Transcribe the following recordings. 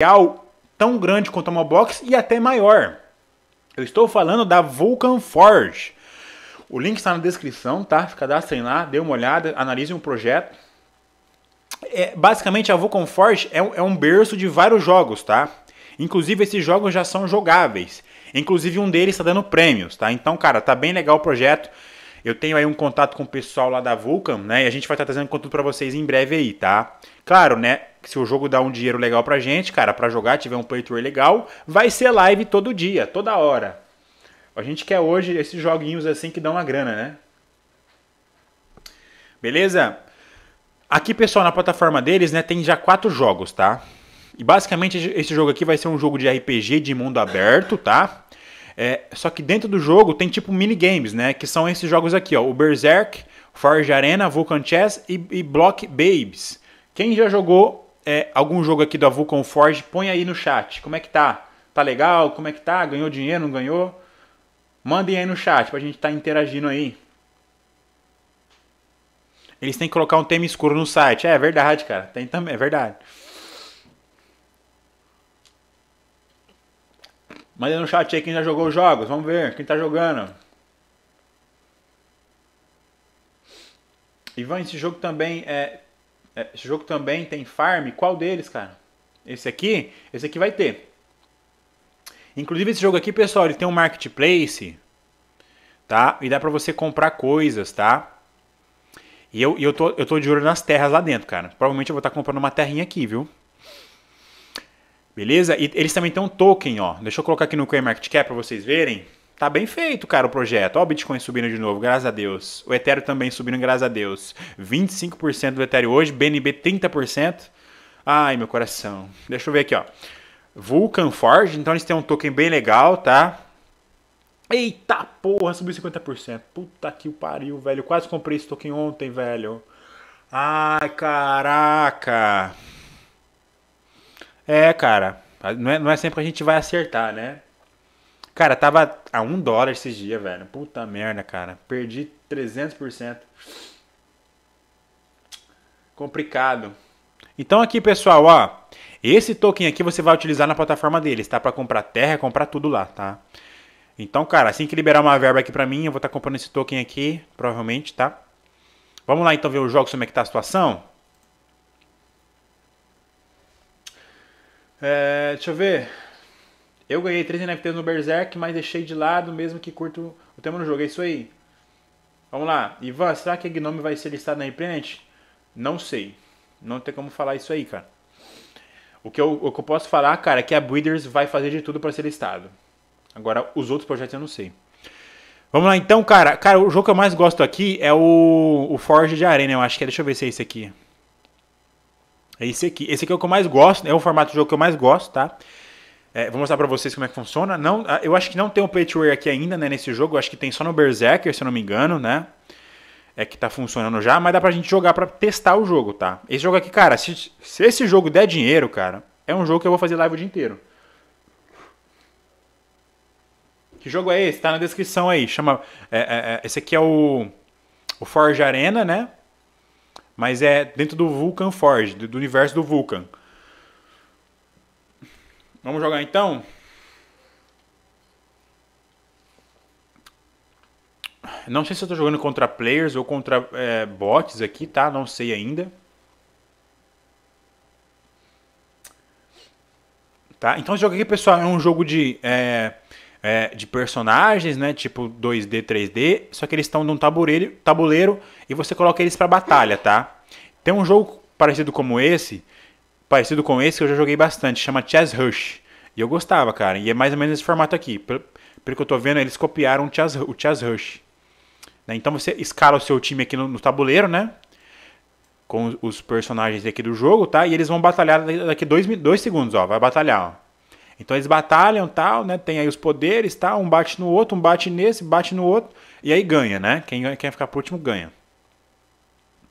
real tão grande quanto a box e até maior. Eu estou falando da Vulcan Forge. O link está na descrição, tá? Cadastrem lá, dê uma olhada, analisem o projeto. É, basicamente, a Vulcan Forge é um, é um berço de vários jogos, tá? Inclusive, esses jogos já são jogáveis. Inclusive, um deles está dando prêmios, tá? Então, cara, tá bem legal o projeto. Eu tenho aí um contato com o pessoal lá da Vulcan, né? E a gente vai estar trazendo conteúdo para vocês em breve aí, tá? Claro, né? Se o jogo dá um dinheiro legal pra gente, cara, para jogar, tiver um playthrough legal, vai ser live todo dia, toda hora. A gente quer hoje esses joguinhos assim que dão uma grana, né? Beleza? Aqui, pessoal, na plataforma deles, né, tem já quatro jogos, tá? E basicamente esse jogo aqui vai ser um jogo de RPG de mundo aberto, tá? É, só que dentro do jogo tem tipo minigames, né? Que são esses jogos aqui, ó. O Berserk, Forge Arena, Vulcan Chess e, e Block Babes. Quem já jogou é, algum jogo aqui da Vulcan Forge, põe aí no chat. Como é que tá? Tá legal? Como é que tá? Ganhou dinheiro? Não ganhou? Mandem aí no chat pra gente estar tá interagindo aí. Eles têm que colocar um tema escuro no site. É, é verdade, cara. Tem também, é verdade. Manda no chat aí quem já jogou os jogos. Vamos ver quem tá jogando. Ivan, esse jogo também é, é. Esse jogo também tem farm? Qual deles, cara? Esse aqui? Esse aqui vai ter. Inclusive esse jogo aqui, pessoal, ele tem um marketplace, tá? E dá pra você comprar coisas, tá? E eu, eu, tô, eu tô de olho nas terras lá dentro, cara. Provavelmente eu vou estar tá comprando uma terrinha aqui, viu? Beleza? E eles também têm um token, ó. Deixa eu colocar aqui no CoinMarketCap para vocês verem. Tá bem feito, cara, o projeto. Ó o Bitcoin subindo de novo, graças a Deus. O Ethereum também subindo, graças a Deus. 25% do Ethereum hoje, BNB 30%. Ai, meu coração. Deixa eu ver aqui, ó. Vulcan Forge, então eles têm um token bem legal, tá? Eita porra, subiu 50%. Puta que pariu, velho. quase comprei esse token ontem, velho. Ai, caraca. É, cara. Não é, não é sempre que a gente vai acertar, né? Cara, tava a um dólar esses dias, velho. Puta merda, cara. Perdi 300%. Complicado. Então aqui, pessoal, ó. Esse token aqui você vai utilizar na plataforma deles, tá? Pra comprar terra, comprar tudo lá, tá? Então, cara, assim que liberar uma verba aqui pra mim, eu vou estar tá comprando esse token aqui, provavelmente, tá? Vamos lá então ver os jogos, como é que tá a situação? É, deixa eu ver. Eu ganhei 3 NFTs no Berserk, mas deixei de lado mesmo que curto o tema do jogo. É isso aí. Vamos lá. Ivan, será que a Gnome vai ser listado na Imprint? Não sei. Não tem como falar isso aí, cara. O que eu, o que eu posso falar, cara, é que a Breeders vai fazer de tudo para ser listado. Agora, os outros projetos eu não sei. Vamos lá então, cara. Cara, o jogo que eu mais gosto aqui é o, o Forge de Arena, eu acho que é. Deixa eu ver se é esse aqui. É esse aqui. Esse aqui é o que eu mais gosto, né? é o formato de jogo que eu mais gosto, tá? É, vou mostrar pra vocês como é que funciona. Não, ah, eu acho que não tem o um aqui ainda, né, nesse jogo. Eu acho que tem só no Berserker, se eu não me engano, né? É que tá funcionando já, mas dá pra gente jogar pra testar o jogo, tá? Esse jogo aqui, cara, se, se esse jogo der dinheiro, cara, é um jogo que eu vou fazer live o dia inteiro. Que jogo é esse? Tá na descrição aí. Chama. É, é, é esse aqui é o. O Forge Arena, né? Mas é dentro do Vulcan Forge, do universo do Vulcan. Vamos jogar então? Não sei se eu tô jogando contra players ou contra é, bots aqui, tá? Não sei ainda. Tá? Então esse jogo aqui, pessoal, é um jogo de... É é, de personagens, né? Tipo 2D, 3D. Só que eles estão num tabuleiro, tabuleiro e você coloca eles para batalha, tá? Tem um jogo parecido como esse, parecido com esse que eu já joguei bastante, chama Chess Rush. E eu gostava, cara. E é mais ou menos esse formato aqui. Pelo, pelo que eu tô vendo, eles copiaram o Chess, o Chess Rush. Né? Então você escala o seu time aqui no, no tabuleiro, né? Com os, personagens aqui do jogo, tá? E eles vão batalhar daqui dois, dois segundos, ó. Vai batalhar, ó. Então eles batalham tal, né? Tem aí os poderes, tal, um bate no outro, um bate nesse, bate no outro, e aí ganha, né? Quem, quem ficar por último ganha.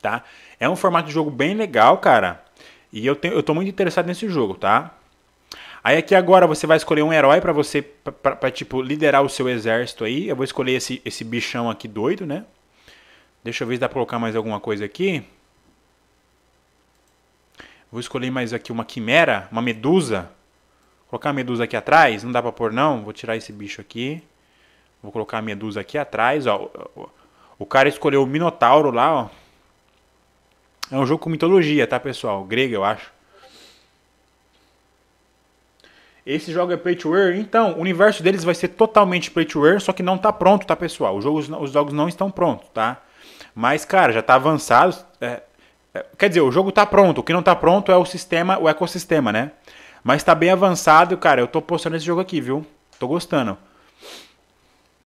Tá? É um formato de jogo bem legal, cara. E eu, tenho, eu tô muito interessado nesse jogo, tá? Aí aqui agora você vai escolher um herói para você, pra, pra, pra, tipo, liderar o seu exército aí. Eu vou escolher esse, esse bichão aqui doido, né? Deixa eu ver se dá pra colocar mais alguma coisa aqui. Vou escolher mais aqui uma quimera, uma medusa colocar a medusa aqui atrás, não dá pra pôr não, vou tirar esse bicho aqui. Vou colocar a medusa aqui atrás, ó. O cara escolheu o Minotauro lá, ó. É um jogo com mitologia, tá, pessoal? Grego, eu acho. Esse jogo é play to earn, então o universo deles vai ser totalmente play to earn, só que não tá pronto, tá, pessoal? Os jogos, os jogos não estão prontos, tá? Mas, cara, já tá avançado. É, é, quer dizer, o jogo tá pronto, o que não tá pronto é o sistema, o ecossistema, né? Mas tá bem avançado, cara. Eu tô postando esse jogo aqui, viu? Tô gostando.